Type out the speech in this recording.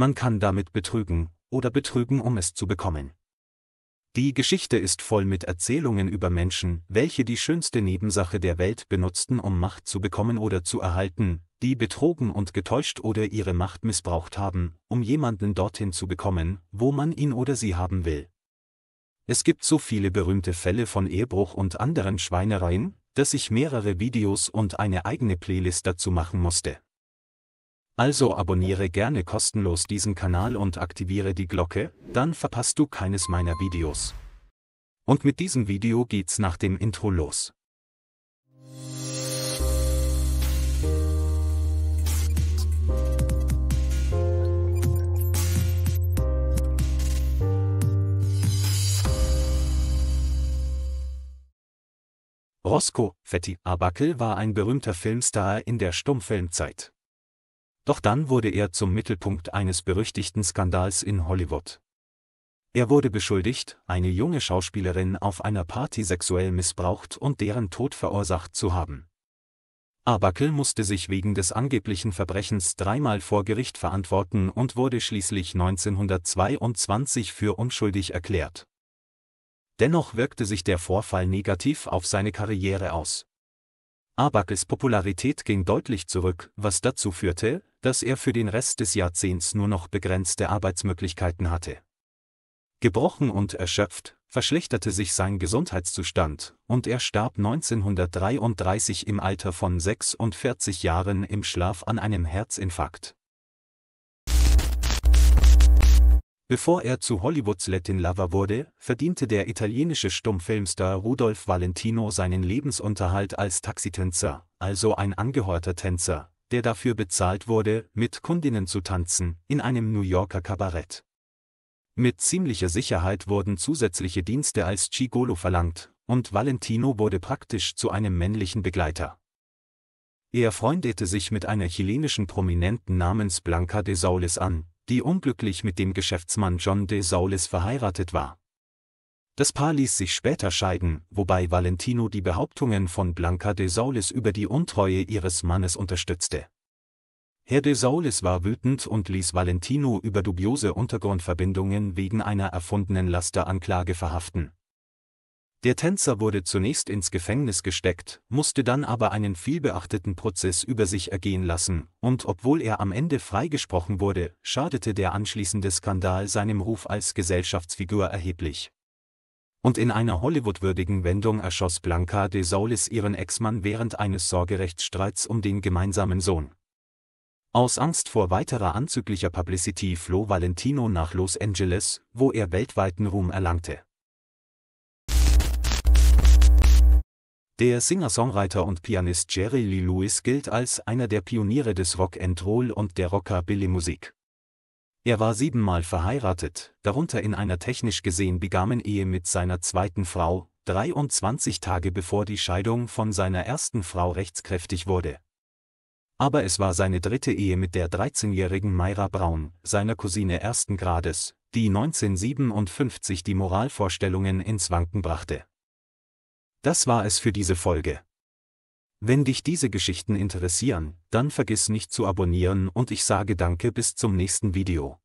man kann damit betrügen oder betrügen, um es zu bekommen. Die Geschichte ist voll mit Erzählungen über Menschen, welche die schönste Nebensache der Welt benutzten, um Macht zu bekommen oder zu erhalten, die betrogen und getäuscht oder ihre Macht missbraucht haben, um jemanden dorthin zu bekommen, wo man ihn oder sie haben will. Es gibt so viele berühmte Fälle von Ehebruch und anderen Schweinereien, dass ich mehrere Videos und eine eigene Playlist dazu machen musste. Also abonniere gerne kostenlos diesen Kanal und aktiviere die Glocke, dann verpasst du keines meiner Videos. Und mit diesem Video geht's nach dem Intro los. Roscoe Fetti Arbuckle war ein berühmter Filmstar in der Stummfilmzeit doch dann wurde er zum Mittelpunkt eines berüchtigten Skandals in Hollywood. Er wurde beschuldigt, eine junge Schauspielerin auf einer Party sexuell missbraucht und deren Tod verursacht zu haben. Arbuckle musste sich wegen des angeblichen Verbrechens dreimal vor Gericht verantworten und wurde schließlich 1922 für unschuldig erklärt. Dennoch wirkte sich der Vorfall negativ auf seine Karriere aus. Abakels Popularität ging deutlich zurück, was dazu führte, dass er für den Rest des Jahrzehnts nur noch begrenzte Arbeitsmöglichkeiten hatte. Gebrochen und erschöpft, verschlechterte sich sein Gesundheitszustand, und er starb 1933 im Alter von 46 Jahren im Schlaf an einem Herzinfarkt. Bevor er zu Hollywoods Latin Lover wurde, verdiente der italienische Stummfilmstar Rudolf Valentino seinen Lebensunterhalt als Taxitänzer, also ein angeheuerter Tänzer, der dafür bezahlt wurde, mit Kundinnen zu tanzen, in einem New Yorker Kabarett. Mit ziemlicher Sicherheit wurden zusätzliche Dienste als Cigolo verlangt, und Valentino wurde praktisch zu einem männlichen Begleiter. Er freundete sich mit einer chilenischen Prominenten namens Blanca de Saulis an, die unglücklich mit dem Geschäftsmann John de Saulis verheiratet war. Das Paar ließ sich später scheiden, wobei Valentino die Behauptungen von Blanca de Saulis über die Untreue ihres Mannes unterstützte. Herr de Saulis war wütend und ließ Valentino über dubiose Untergrundverbindungen wegen einer erfundenen Lasteranklage verhaften. Der Tänzer wurde zunächst ins Gefängnis gesteckt, musste dann aber einen vielbeachteten Prozess über sich ergehen lassen, und obwohl er am Ende freigesprochen wurde, schadete der anschließende Skandal seinem Ruf als Gesellschaftsfigur erheblich. Und in einer Hollywood-würdigen Wendung erschoss Blanca de Saulis ihren Ex-Mann während eines Sorgerechtsstreits um den gemeinsamen Sohn. Aus Angst vor weiterer anzüglicher Publicity floh Valentino nach Los Angeles, wo er weltweiten Ruhm erlangte. Der Singer-Songwriter und Pianist Jerry Lee Lewis gilt als einer der Pioniere des Rock and Roll und der Rockabilly-Musik. Er war siebenmal verheiratet, darunter in einer technisch gesehen begamen Ehe mit seiner zweiten Frau, 23 Tage bevor die Scheidung von seiner ersten Frau rechtskräftig wurde. Aber es war seine dritte Ehe mit der 13-jährigen Myra Braun, seiner Cousine ersten Grades, die 1957 die Moralvorstellungen ins Wanken brachte das war es für diese Folge. Wenn dich diese Geschichten interessieren, dann vergiss nicht zu abonnieren und ich sage danke bis zum nächsten Video.